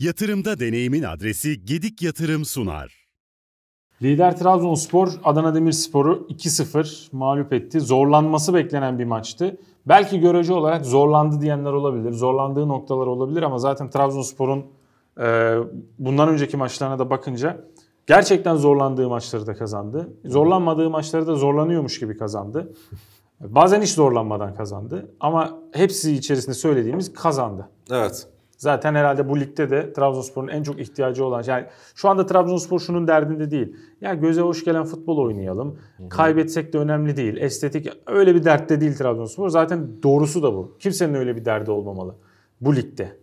Yatırımda deneyimin adresi Gedik Yatırım sunar. Lider Trabzonspor Adana Demirspor'u 2-0 mağlup etti. Zorlanması beklenen bir maçtı. Belki görece olarak zorlandı diyenler olabilir. Zorlandığı noktalar olabilir ama zaten Trabzonspor'un e, bundan önceki maçlarına da bakınca gerçekten zorlandığı maçları da kazandı. Zorlanmadığı maçları da zorlanıyormuş gibi kazandı. Bazen hiç zorlanmadan kazandı ama hepsi içerisinde söylediğimiz kazandı. Evet. Zaten herhalde bu ligde de Trabzonspor'un en çok ihtiyacı olan şey- yani şu anda Trabzonspor şunun derdinde değil. Ya göze hoş gelen futbol oynayalım. Kaybetsek de önemli değil. Estetik öyle bir dertte değil Trabzonspor. Zaten doğrusu da bu. Kimsenin öyle bir derdi olmamalı bu ligde.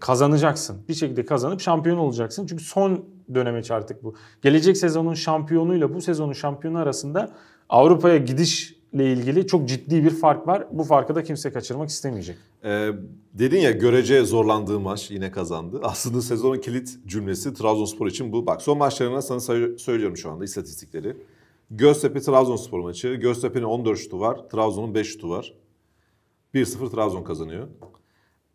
Kazanacaksın. Bir şekilde kazanıp şampiyon olacaksın. Çünkü son dönemeç artık bu. Gelecek sezonun şampiyonuyla bu sezonun şampiyonu arasında Avrupa'ya gidiş ile ilgili çok ciddi bir fark var. Bu farkı da kimse kaçırmak istemeyecek. Ee, dedin ya görece zorlandığı maç yine kazandı. Aslında sezonun kilit cümlesi Trabzonspor için bu. Bak son maçlarına sana söylüyorum şu anda istatistikleri. Göztepe Trabzonspor maçı. Göztepe'nin 14 şutu var. Trabzon'un 5 şutu var. 1-0 Trabzon kazanıyor.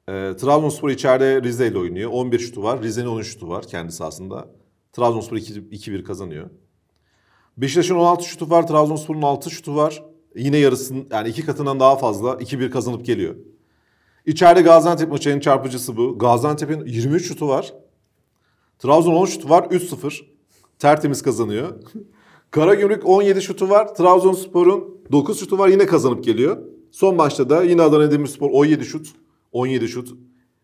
Ee, Trabzonspor içeride Rize ile oynuyor. 11 şutu var. Rize'nin 10 şutu var kendi sahasında. Trabzonspor 2-1 kazanıyor. Beşiktaş'ın 16 şutu var. Trabzonspor'un 6 şutu var yine yarısının yani iki katından daha fazla 2-1 kazanıp geliyor. İçeride Gaziantep maçının çarpıcısı bu. Gaziantep'in 23 şutu var. Trabzon 10 şutu var 3-0. Tertemiz kazanıyor. Karagümrük 17 şutu var. Trabzonspor'un 9 şutu var yine kazanıp geliyor. Son maçta da yine Adana Demirspor 17 şut. 17 şut.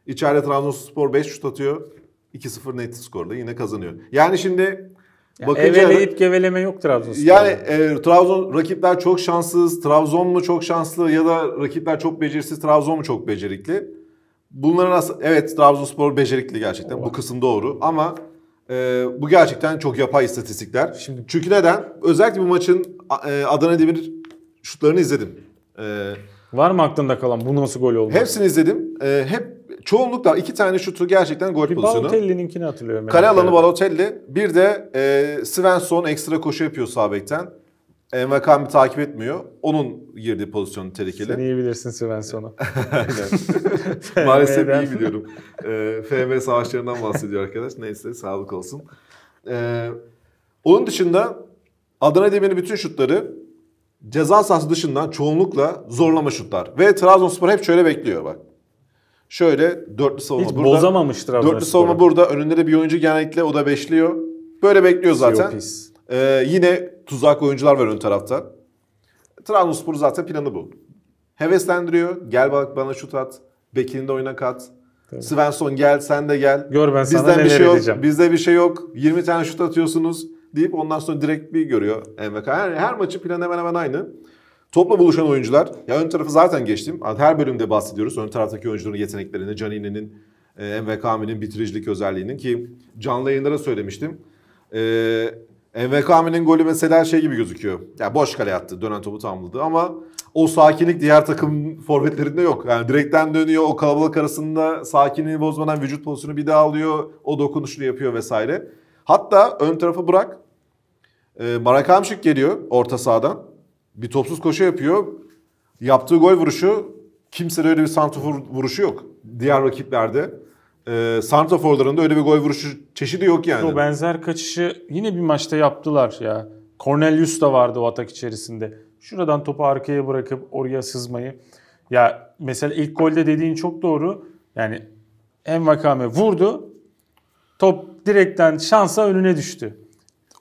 İçeride Trabzonspor 5 şut atıyor. 2-0 net skorda yine kazanıyor. Yani şimdi yani Bakınca, eveleyip geveleme yok Trabzonspor'da. Yani e, Trabzon rakipler çok şanssız, Trabzon mu çok şanslı ya da rakipler çok beceriksiz. Trabzon mu çok becerikli? Bunların nasıl? Evet Trabzonspor becerikli gerçekten. Allah. Bu kısım doğru ama e, bu gerçekten çok yapay istatistikler. Şimdi çünkü neden? Özellikle bu maçın e, Adana Demir şutlarını izledim. E, Var mı aklında kalan bu nasıl gol oldu? Hepsini izledim. E, hep çoğunlukla iki tane şutu gerçekten gol bir pozisyonu. Balotelli'ninkini hatırlıyorum. Kale alanı Balotelli. Bir de e, Svensson ekstra koşu yapıyor Sabek'ten. Envakami takip etmiyor. Onun girdiği pozisyonu tehlikeli. Sen iyi bilirsin Svensson'u. Maalesef iyi biliyorum. E, FM savaşlarından bahsediyor arkadaş. Neyse sağlık olsun. E, onun dışında Adana Demir'in bütün şutları ceza sahası dışından çoğunlukla zorlama şutlar. Ve Trabzonspor hep şöyle bekliyor bak. Şöyle dörtlü savunma Hiç burada. bozamamıştır Dörtlü Spor'u. savunma burada. Önünde de bir oyuncu genellikle o da beşliyor. Böyle bekliyor zaten. Ee, yine tuzak oyuncular var ön tarafta. Trabzonspor zaten planı bu. Heveslendiriyor. Gel bak bana şut at. Bekir'in de oyuna kat. Tabii. Svensson gel sen de gel. Gör ben Bizden sana neler bir şey yok. edeceğim. Bizde bir şey yok. 20 tane şut atıyorsunuz deyip ondan sonra direkt bir görüyor MVK. Her, her maçı plan hemen hemen aynı. Topla buluşan oyuncular, ya ön tarafı zaten geçtim. Her bölümde bahsediyoruz ön taraftaki oyuncuların yeteneklerini, Canini'nin, e, MVK'nin bitiricilik özelliğinin ki canlı yayınlara söylemiştim. Ee, MVK'nin golü mesela şey gibi gözüküyor. Ya boş kale attı, dönen topu tamladı ama o sakinlik diğer takım forvetlerinde yok. Yani direkten dönüyor, o kalabalık arasında sakinliği bozmadan vücut pozisyonu bir daha alıyor, o dokunuşunu yapıyor vesaire. Hatta ön tarafı bırak. Ee, Marakamşık geliyor orta sahadan. Bir topsuz koşu yapıyor. Yaptığı gol vuruşu kimsede öyle bir santrafor vuruşu yok. Diğer rakiplerde. E, santraforlarında öyle bir gol vuruşu çeşidi yok yani. O benzer kaçışı yine bir maçta yaptılar ya. Cornelius da vardı o atak içerisinde. Şuradan topu arkaya bırakıp oraya sızmayı. Ya mesela ilk golde dediğin çok doğru. Yani en Envakame vurdu. Top direkten şansa önüne düştü.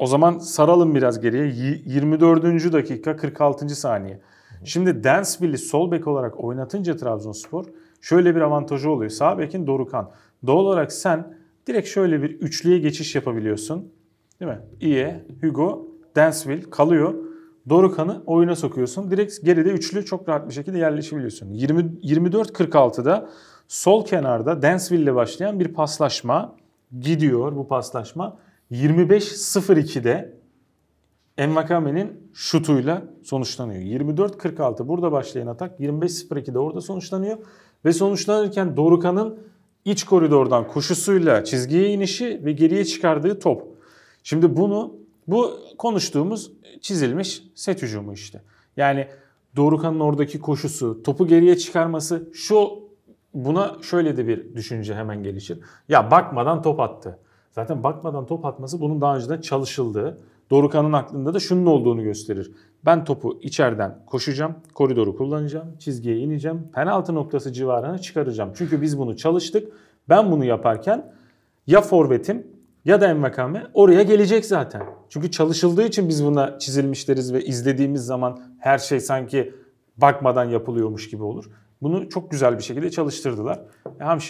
O zaman saralım biraz geriye. 24. dakika 46. saniye. Şimdi Densville'i sol bek olarak oynatınca Trabzonspor şöyle bir avantajı oluyor. Sağ bekin Dorukan. Doğal olarak sen direkt şöyle bir üçlüye geçiş yapabiliyorsun. Değil mi? İye, Hugo, Densville kalıyor. Dorukan'ı oyuna sokuyorsun. Direkt geride üçlü çok rahat bir şekilde yerleşebiliyorsun. 20, 24-46'da sol kenarda Densville ile başlayan bir paslaşma gidiyor bu paslaşma. 25.02'de Envakame'nin şutuyla sonuçlanıyor. 24.46 burada başlayan atak 25.02'de orada sonuçlanıyor. Ve sonuçlanırken Dorukan'ın iç koridordan koşusuyla çizgiye inişi ve geriye çıkardığı top. Şimdi bunu bu konuştuğumuz çizilmiş set hücumu işte. Yani Dorukan'ın oradaki koşusu, topu geriye çıkarması şu buna şöyle de bir düşünce hemen gelişir. Ya bakmadan top attı. Zaten bakmadan top atması bunun daha önceden çalışıldığı. Dorukan'ın aklında da şunun olduğunu gösterir. Ben topu içeriden koşacağım, koridoru kullanacağım, çizgiye ineceğim, penaltı noktası civarına çıkaracağım. Çünkü biz bunu çalıştık. Ben bunu yaparken ya forvetim ya da Envekame oraya gelecek zaten. Çünkü çalışıldığı için biz buna çizilmişleriz ve izlediğimiz zaman her şey sanki bakmadan yapılıyormuş gibi olur. Bunu çok güzel bir şekilde çalıştırdılar.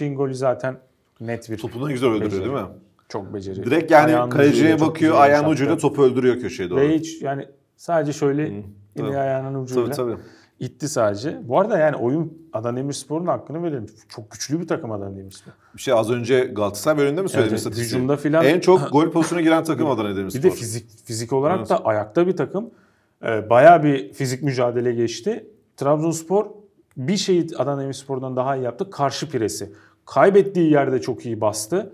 E, golü zaten net bir... Topundan güzel öldürüyor değil mi? çok beceri. Direkt yani ayağının kaleciye bakıyor, ayağın ucuyla topu öldürüyor köşeye doğru. Ve hiç yani sadece şöyle hmm. eli ayağının ucuyla. Tabii tabii. İtti sadece. Bu arada yani oyun Adana Demirspor'un hakkını verelim. Çok güçlü bir takım Adana Demirspor. Bir şey az önce Galatasaray bölümünde mi söyledim evet, istatistiği? Hücumda filan. En çok gol pozisyonuna giren takım Adana Demirspor. Bir de fizik fizik olarak da ayakta bir takım. Ee, bayağı bir fizik mücadele geçti. Trabzonspor bir şeyi Adana Demirspor'dan daha iyi yaptı. Karşı piresi. Kaybettiği yerde çok iyi bastı.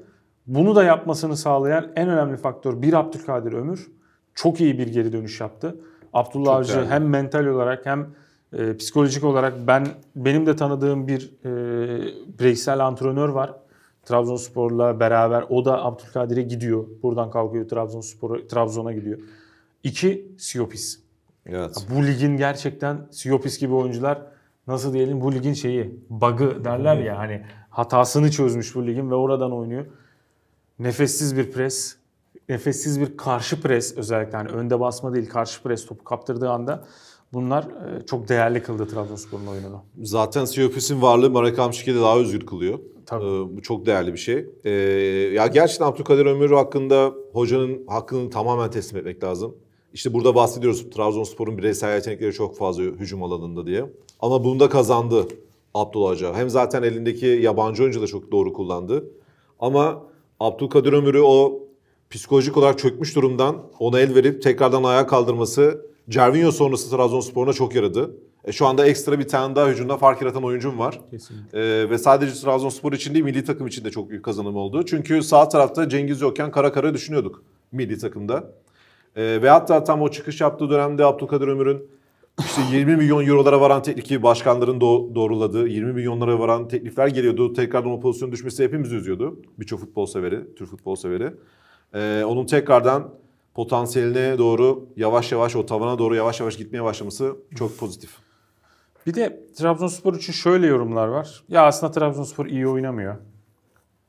Bunu da yapmasını sağlayan en önemli faktör bir Abdülkadir Ömür çok iyi bir geri dönüş yaptı. Abdullah çok Avcı değerli. hem mental olarak hem e, psikolojik olarak ben benim de tanıdığım bir e, bireysel antrenör var. Trabzonspor'la beraber o da Abdülkadir'e gidiyor. Buradan kalkıyor Trabzonspor'a Trabzon'a gidiyor. İki Siopis. Evet. bu ligin gerçekten Siopis gibi oyuncular nasıl diyelim bu ligin şeyi bug'ı derler ya hani hatasını çözmüş bu ligin ve oradan oynuyor nefessiz bir pres, nefessiz bir karşı pres özellikle yani önde basma değil karşı pres topu kaptırdığı anda bunlar e, çok değerli kıldı Trabzonspor'un oyununu. Zaten Siyopis'in varlığı Marakam Şike'de daha özgür kılıyor. Tabii. Ee, bu çok değerli bir şey. Ee, ya gerçekten Abdülkadir Ömür hakkında hocanın hakkını tamamen teslim etmek lazım. İşte burada bahsediyoruz Trabzonspor'un bireysel yetenekleri çok fazla hücum alanında diye. Ama bunu da kazandı Abdullah Hoca. Hem zaten elindeki yabancı oyuncu da çok doğru kullandı. Ama Abdülkadir Ömür'ü o psikolojik olarak çökmüş durumdan ona el verip tekrardan ayağa kaldırması Cervinho sonrası Trabzonspor'una çok yaradı. E, şu anda ekstra bir tane daha hücumda fark yaratan oyuncum var. E, ve sadece Trabzonspor için değil milli takım için de çok büyük kazanım oldu. Çünkü sağ tarafta Cengiz yokken kara kara düşünüyorduk milli takımda. E, ve hatta tam o çıkış yaptığı dönemde Abdülkadir Ömür'ün işte 20 milyon eurolara varan teklifi başkanların do- doğruladığı, 20 milyonlara varan teklifler geliyordu. Tekrardan o pozisyon düşmesi hepimizi üzüyordu. Birçok futbol severi, Türk futbol severi. Ee, onun tekrardan potansiyeline doğru yavaş yavaş o tavana doğru yavaş yavaş gitmeye başlaması çok pozitif. Bir de Trabzonspor için şöyle yorumlar var. Ya aslında Trabzonspor iyi oynamıyor.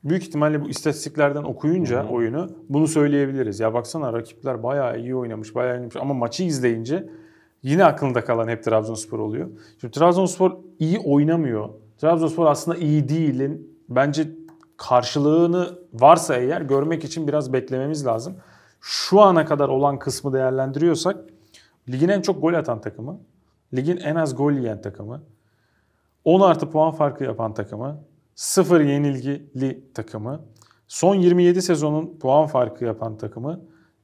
Büyük ihtimalle bu istatistiklerden okuyunca hı oyunu bunu söyleyebiliriz. Ya baksana rakipler bayağı iyi oynamış, bayağı iyi oynamış ama maçı izleyince Yine aklında kalan hep Trabzonspor oluyor. Şimdi Trabzonspor iyi oynamıyor. Trabzonspor aslında iyi değilin Bence karşılığını varsa eğer görmek için biraz beklememiz lazım. Şu ana kadar olan kısmı değerlendiriyorsak ligin en çok gol atan takımı, ligin en az gol yiyen takımı, 10 artı puan farkı yapan takımı, 0 yenilgili takımı, son 27 sezonun puan farkı yapan takımı,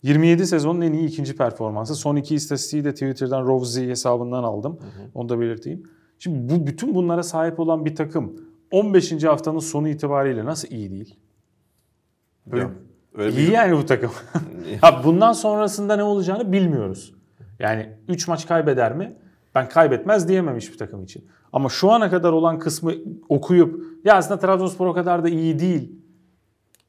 27 sezonun en iyi ikinci performansı. Son iki istatistiği de Twitter'dan Rovzi hesabından aldım. Hı hı. Onu da belirteyim. Şimdi bu bütün bunlara sahip olan bir takım 15. haftanın sonu itibariyle nasıl iyi değil? Böyle, ya, öyle iyi bir... yani bu takım. ha, bundan sonrasında ne olacağını bilmiyoruz. Yani 3 maç kaybeder mi? Ben kaybetmez diyememiş bir takım için. Ama şu ana kadar olan kısmı okuyup ya aslında Trabzonspor o kadar da iyi değil.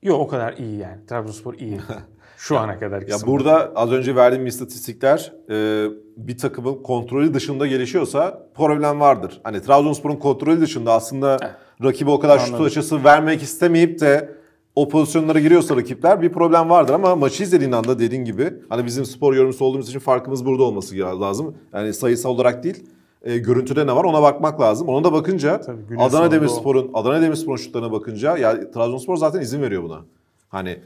Yok o kadar iyi yani. Trabzonspor iyi. Şu yani, ana kadar. Ya burada az önce verdiğim istatistikler e, bir takımın kontrolü dışında gelişiyorsa problem vardır. Hani Trabzonspor'un kontrolü dışında aslında Heh. rakibi o kadar şut açısı vermek istemeyip de o pozisyonlara giriyorsa rakipler bir problem vardır ama maçı izlediğin anda dediğin gibi hani bizim spor yorumcusu olduğumuz için farkımız burada olması lazım. Yani sayısal olarak değil e, görüntüde ne var ona bakmak lazım. Ona da bakınca Tabii, Adana Demirspor'un Adana Demirspor'un şutlarına bakınca ya Trabzonspor zaten izin veriyor buna. Hani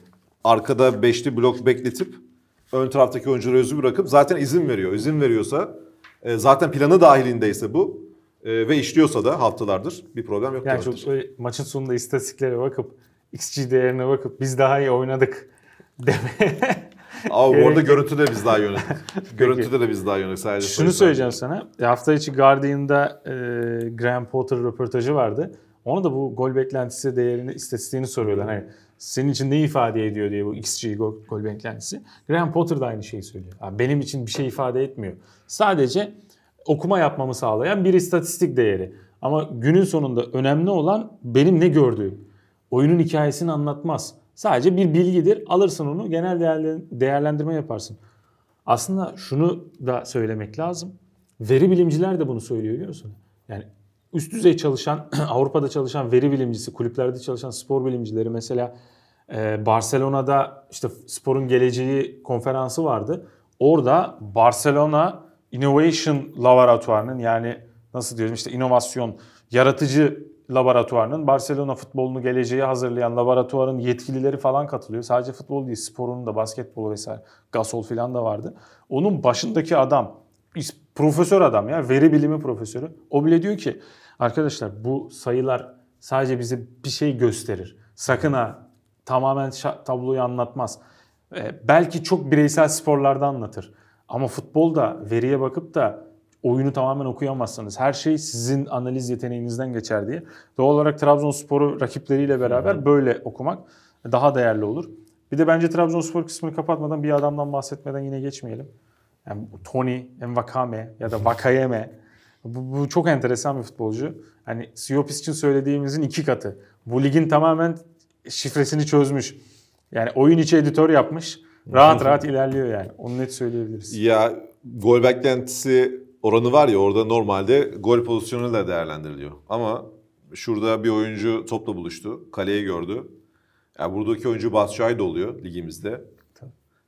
arkada beşli blok bekletip ön taraftaki oyuncuları özü bırakıp zaten izin veriyor. İzin veriyorsa e, zaten planı dahilindeyse bu e, ve işliyorsa da haftalardır bir problem yok. Yani çok böyle maçın sonunda istatistiklere bakıp XG değerine bakıp biz daha iyi oynadık deme. Abi bu arada görüntüde biz daha iyi oynadık. görüntüde de biz daha iyi oynadık sadece. Şunu söyleyeceğim sana. Hafta içi Guardian'da e, Graham Potter röportajı vardı. Ona da bu gol beklentisi değerini, istatistiğini soruyorlar. Hani senin için ne ifade ediyor diye bu XG gol, gol beklentisi. Graham Potter da aynı şeyi söylüyor. Abi benim için bir şey ifade etmiyor. Sadece okuma yapmamı sağlayan bir istatistik değeri. Ama günün sonunda önemli olan benim ne gördüğüm. Oyunun hikayesini anlatmaz. Sadece bir bilgidir. Alırsın onu genel değerlendirme yaparsın. Aslında şunu da söylemek lazım. Veri bilimciler de bunu söylüyor biliyorsun. Yani üst düzey çalışan, Avrupa'da çalışan veri bilimcisi, kulüplerde çalışan spor bilimcileri mesela e, Barcelona'da işte sporun geleceği konferansı vardı. Orada Barcelona Innovation Laboratuvarı'nın yani nasıl diyorum işte inovasyon, yaratıcı laboratuvarının Barcelona futbolunu geleceğe hazırlayan laboratuvarın yetkilileri falan katılıyor. Sadece futbol değil sporunun da basketbolu vesaire Gasol filan da vardı. Onun başındaki adam profesör adam ya veri bilimi profesörü. O bile diyor ki Arkadaşlar bu sayılar sadece bize bir şey gösterir. Sakın ha tamamen tabloyu anlatmaz. Ee, belki çok bireysel sporlarda anlatır. Ama futbolda veriye bakıp da oyunu tamamen okuyamazsınız. Her şey sizin analiz yeteneğinizden geçer diye. Doğal olarak Trabzonspor'u rakipleriyle beraber böyle okumak daha değerli olur. Bir de bence Trabzonspor kısmını kapatmadan bir adamdan bahsetmeden yine geçmeyelim. Yani Tony, Envakame ya da Vakayeme bu, bu çok enteresan bir futbolcu. Hani Siopis için söylediğimizin iki katı. Bu ligin tamamen şifresini çözmüş. Yani oyun içi editör yapmış. Rahat rahat ilerliyor yani. Onu net söyleyebiliriz. Ya gol beklentisi oranı var ya orada normalde gol pozisyonu da değerlendiriliyor. Ama şurada bir oyuncu topla buluştu. Kaleyi gördü. Yani buradaki oyuncu Basçay da oluyor ligimizde.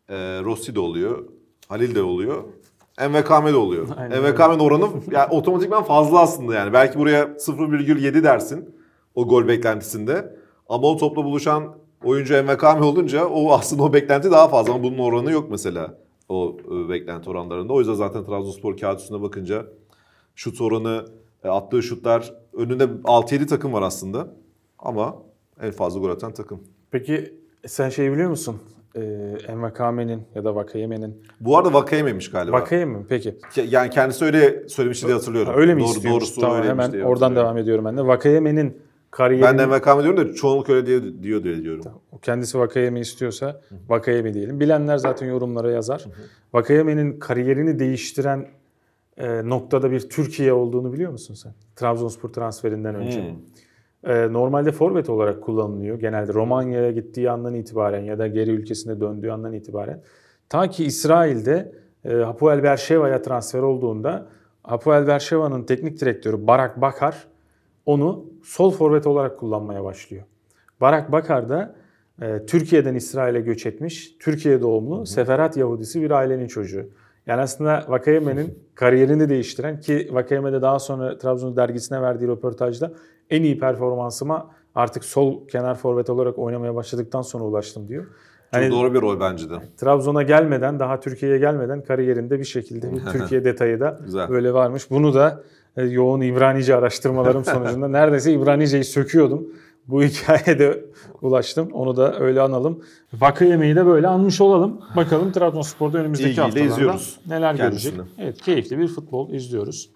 Ee, Rossi de oluyor. Halil de oluyor. MVKM'de oluyor. MVKM'de oranı yani otomatikman fazla aslında yani. Belki buraya 0,7 dersin o gol beklentisinde. Ama o topla buluşan oyuncu MVKM olunca o aslında o beklenti daha fazla ama bunun oranı yok mesela o e, beklenti oranlarında. O yüzden zaten Trabzonspor kağıt üstüne bakınca şut oranı, e, attığı şutlar önünde 6-7 takım var aslında. Ama en fazla gol atan takım. Peki sen şey biliyor musun? e, Envakame'nin ya da Vakayeme'nin. Bu arada Vakayeme'miş galiba. Vakayeme mi? Peki. Yani kendisi öyle söylemişti diye hatırlıyorum. Ha, öyle mi Doğru, istiyormuş? Doğrusu tamam, öyleymiş hemen diye oradan devam ediyorum ben de. Vakayeme'nin kariyerini... Ben de Vakayeme diyorum da çoğunluk öyle diyor, diyor diye diyorum. Tamam. Kendisi Vakayeme istiyorsa Vakayeme diyelim. Bilenler zaten yorumlara yazar. Vakayeme'nin kariyerini değiştiren e, noktada bir Türkiye olduğunu biliyor musun sen? Trabzonspor transferinden önce. Hmm. Ee, normalde forvet olarak kullanılıyor. Genelde Romanya'ya gittiği andan itibaren ya da geri ülkesine döndüğü andan itibaren. Ta ki İsrail'de e, Hapoel Berşeva'ya transfer olduğunda Hapoel Berşeva'nın teknik direktörü Barak Bakar onu sol forvet olarak kullanmaya başlıyor. Barak Bakar da e, Türkiye'den İsrail'e göç etmiş, Türkiye doğumlu, hı hı. Seferat Yahudisi bir ailenin çocuğu. Yani aslında Vakayeme'nin kariyerini değiştiren ki Vakayeme daha sonra Trabzon dergisine verdiği röportajda en iyi performansıma artık sol kenar forvet olarak oynamaya başladıktan sonra ulaştım diyor. Çok hani doğru bir rol bence de. Trabzon'a gelmeden, daha Türkiye'ye gelmeden kariyerinde bir şekilde bir Türkiye detayı da böyle varmış. Bunu da e, yoğun İbranice araştırmalarım sonucunda neredeyse İbranice'yi söküyordum. Bu hikayede ulaştım. Onu da öyle analım. Vakı yemeği de böyle anmış olalım. Bakalım Trabzonspor'da önümüzdeki İlgiyle haftalarda izliyoruz neler Kendisini. görecek. Evet, keyifli bir futbol izliyoruz.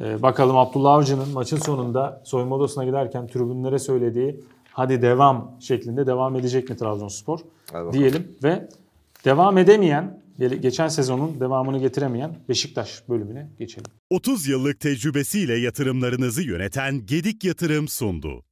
Ee, bakalım Abdullah Avcı'nın maçın sonunda soyunma odasına giderken tribünlere söylediği hadi devam şeklinde devam edecek mi Trabzonspor diyelim ve devam edemeyen geçen sezonun devamını getiremeyen Beşiktaş bölümüne geçelim. 30 yıllık tecrübesiyle yatırımlarınızı yöneten Gedik Yatırım sundu.